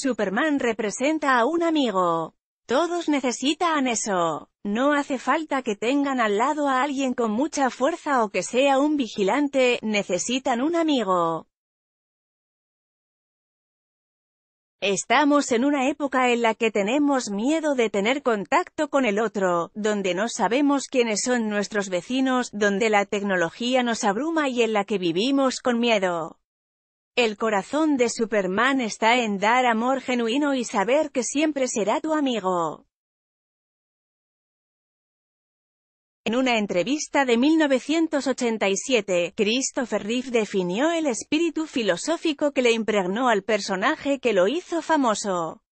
Superman representa a un amigo. Todos necesitan eso. No hace falta que tengan al lado a alguien con mucha fuerza o que sea un vigilante, necesitan un amigo. Estamos en una época en la que tenemos miedo de tener contacto con el otro, donde no sabemos quiénes son nuestros vecinos, donde la tecnología nos abruma y en la que vivimos con miedo. El corazón de Superman está en dar amor genuino y saber que siempre será tu amigo. En una entrevista de 1987, Christopher Reeve definió el espíritu filosófico que le impregnó al personaje que lo hizo famoso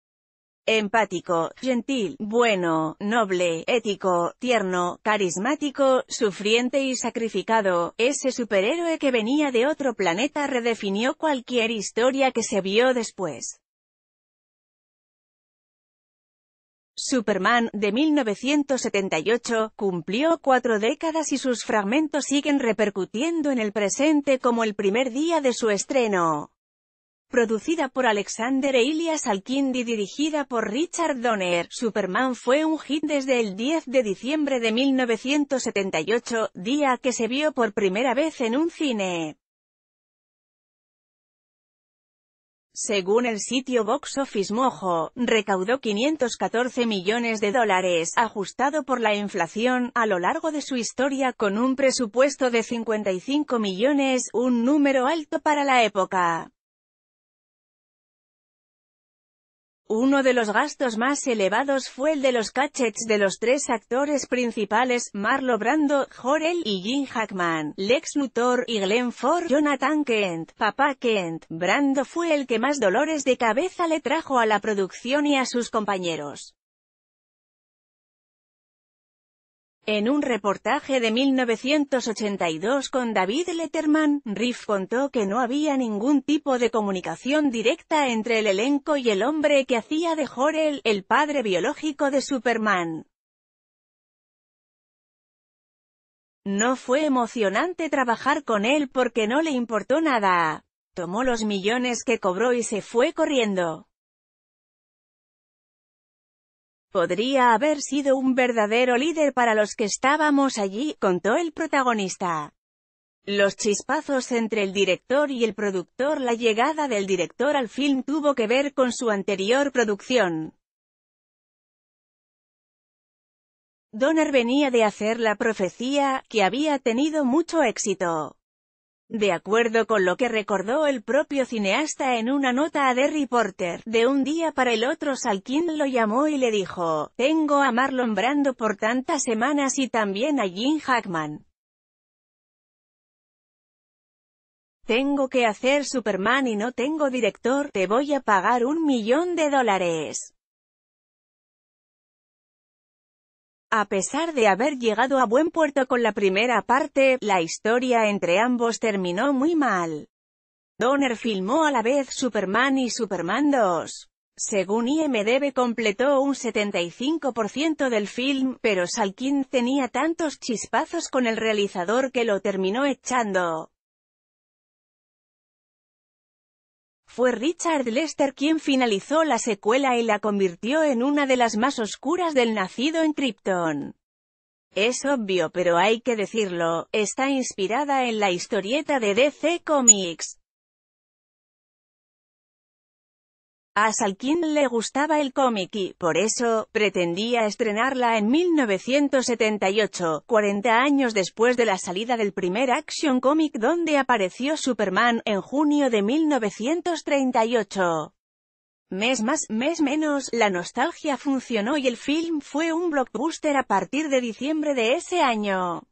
empático, gentil, bueno, noble, ético, tierno, carismático, sufriente y sacrificado, ese superhéroe que venía de otro planeta redefinió cualquier historia que se vio después. Superman, de 1978, cumplió cuatro décadas y sus fragmentos siguen repercutiendo en el presente como el primer día de su estreno producida por Alexander Elias Alkindi y dirigida por Richard Donner. Superman fue un hit desde el 10 de diciembre de 1978, día que se vio por primera vez en un cine. Según el sitio Box Office Mojo, recaudó 514 millones de dólares, ajustado por la inflación, a lo largo de su historia con un presupuesto de 55 millones, un número alto para la época. Uno de los gastos más elevados fue el de los cachets de los tres actores principales, Marlo Brando, Jorel y Jim Hackman, Lex Luthor y Glenn Ford, Jonathan Kent, Papá Kent. Brando fue el que más dolores de cabeza le trajo a la producción y a sus compañeros. En un reportaje de 1982 con David Letterman, Riff contó que no había ningún tipo de comunicación directa entre el elenco y el hombre que hacía de Jor-El, el padre biológico de Superman. No fue emocionante trabajar con él porque no le importó nada. Tomó los millones que cobró y se fue corriendo. Podría haber sido un verdadero líder para los que estábamos allí, contó el protagonista. Los chispazos entre el director y el productor La llegada del director al film tuvo que ver con su anterior producción. Donner venía de hacer La profecía, que había tenido mucho éxito. De acuerdo con lo que recordó el propio cineasta en una nota a The Reporter, de un día para el otro Salkin lo llamó y le dijo, «Tengo a Marlon Brando por tantas semanas y también a Jim Hackman. Tengo que hacer Superman y no tengo director, te voy a pagar un millón de dólares». A pesar de haber llegado a buen puerto con la primera parte, la historia entre ambos terminó muy mal. Donner filmó a la vez Superman y Superman 2. Según IMDB completó un 75% del film, pero Salkin tenía tantos chispazos con el realizador que lo terminó echando. Fue Richard Lester quien finalizó la secuela y la convirtió en una de las más oscuras del nacido en Krypton. Es obvio pero hay que decirlo, está inspirada en la historieta de DC Comics, A Salkin le gustaba el cómic y, por eso, pretendía estrenarla en 1978, 40 años después de la salida del primer Action cómic donde apareció Superman, en junio de 1938. Mes más, mes menos, la nostalgia funcionó y el film fue un blockbuster a partir de diciembre de ese año.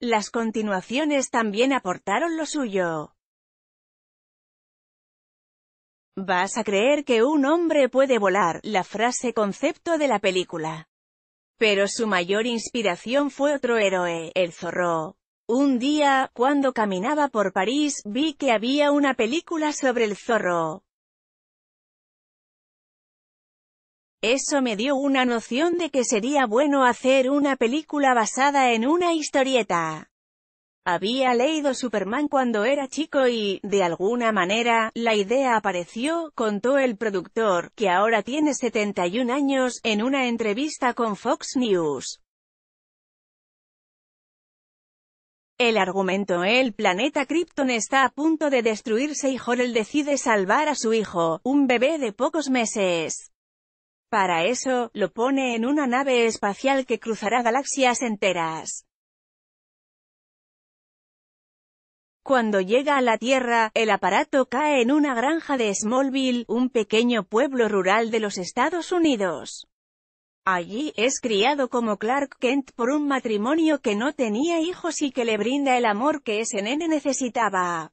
Las continuaciones también aportaron lo suyo. Vas a creer que un hombre puede volar, la frase concepto de la película. Pero su mayor inspiración fue otro héroe, el zorro. Un día, cuando caminaba por París, vi que había una película sobre el zorro. Eso me dio una noción de que sería bueno hacer una película basada en una historieta. Había leído Superman cuando era chico y, de alguna manera, la idea apareció, contó el productor, que ahora tiene 71 años, en una entrevista con Fox News. El argumento El planeta Krypton está a punto de destruirse y Jor-El decide salvar a su hijo, un bebé de pocos meses. Para eso, lo pone en una nave espacial que cruzará galaxias enteras. Cuando llega a la Tierra, el aparato cae en una granja de Smallville, un pequeño pueblo rural de los Estados Unidos. Allí, es criado como Clark Kent por un matrimonio que no tenía hijos y que le brinda el amor que ese nene necesitaba.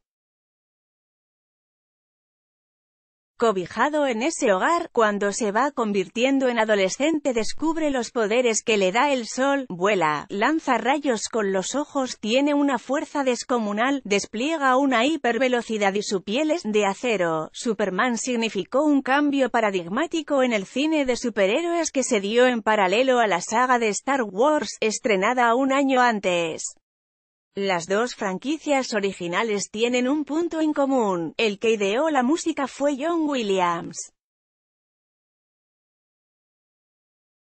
Cobijado en ese hogar, cuando se va convirtiendo en adolescente descubre los poderes que le da el sol, vuela, lanza rayos con los ojos, tiene una fuerza descomunal, despliega una hipervelocidad y su piel es de acero. Superman significó un cambio paradigmático en el cine de superhéroes que se dio en paralelo a la saga de Star Wars, estrenada un año antes. Las dos franquicias originales tienen un punto en común, el que ideó la música fue John Williams.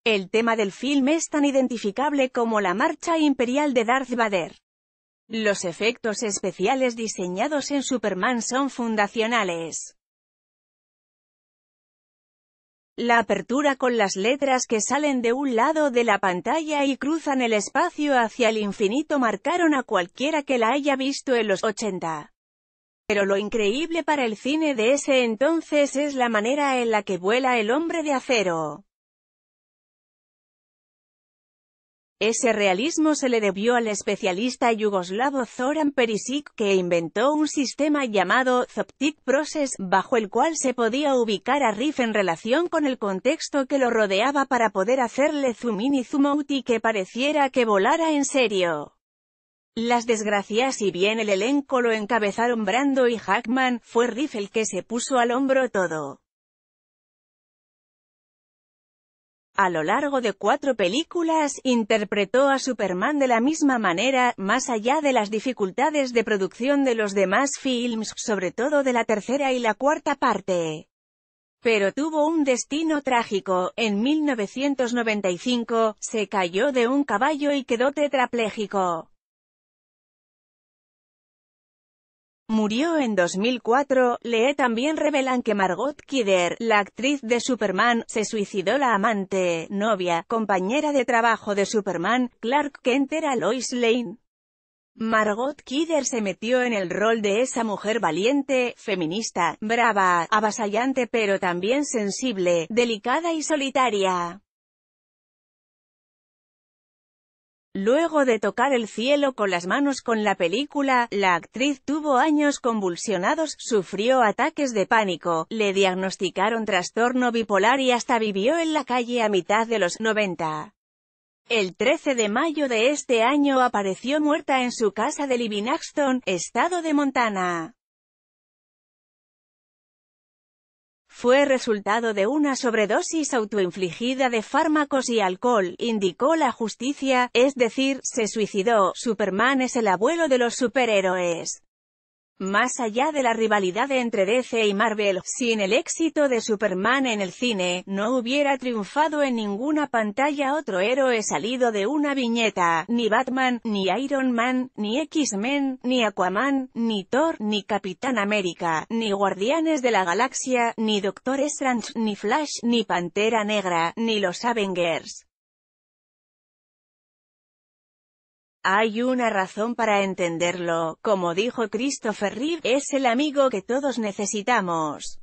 El tema del film es tan identificable como la marcha imperial de Darth Vader. Los efectos especiales diseñados en Superman son fundacionales. La apertura con las letras que salen de un lado de la pantalla y cruzan el espacio hacia el infinito marcaron a cualquiera que la haya visto en los 80. Pero lo increíble para el cine de ese entonces es la manera en la que vuela el hombre de acero. Ese realismo se le debió al especialista yugoslavo Zoran Perisic que inventó un sistema llamado Zoptic Process, bajo el cual se podía ubicar a Riff en relación con el contexto que lo rodeaba para poder hacerle zoom in y zoom out y que pareciera que volara en serio. Las desgracias y bien el elenco lo encabezaron Brando y Hackman, fue Riff el que se puso al hombro todo. A lo largo de cuatro películas, interpretó a Superman de la misma manera, más allá de las dificultades de producción de los demás films, sobre todo de la tercera y la cuarta parte. Pero tuvo un destino trágico, en 1995, se cayó de un caballo y quedó tetrapléjico. Murió en 2004, Lee también revelan que Margot Kidder, la actriz de Superman, se suicidó la amante, novia, compañera de trabajo de Superman, Clark Kent era Lois Lane. Margot Kidder se metió en el rol de esa mujer valiente, feminista, brava, avasallante pero también sensible, delicada y solitaria. Luego de tocar el cielo con las manos con la película, la actriz tuvo años convulsionados, sufrió ataques de pánico, le diagnosticaron trastorno bipolar y hasta vivió en la calle a mitad de los 90. El 13 de mayo de este año apareció muerta en su casa de Livingston, estado de Montana. fue resultado de una sobredosis autoinfligida de fármacos y alcohol, indicó la justicia, es decir, se suicidó. Superman es el abuelo de los superhéroes. Más allá de la rivalidad entre DC y Marvel, sin el éxito de Superman en el cine, no hubiera triunfado en ninguna pantalla otro héroe salido de una viñeta, ni Batman, ni Iron Man, ni X-Men, ni Aquaman, ni Thor, ni Capitán América, ni Guardianes de la Galaxia, ni Doctor Strange, ni Flash, ni Pantera Negra, ni los Avengers. Hay una razón para entenderlo, como dijo Christopher Reeve, es el amigo que todos necesitamos.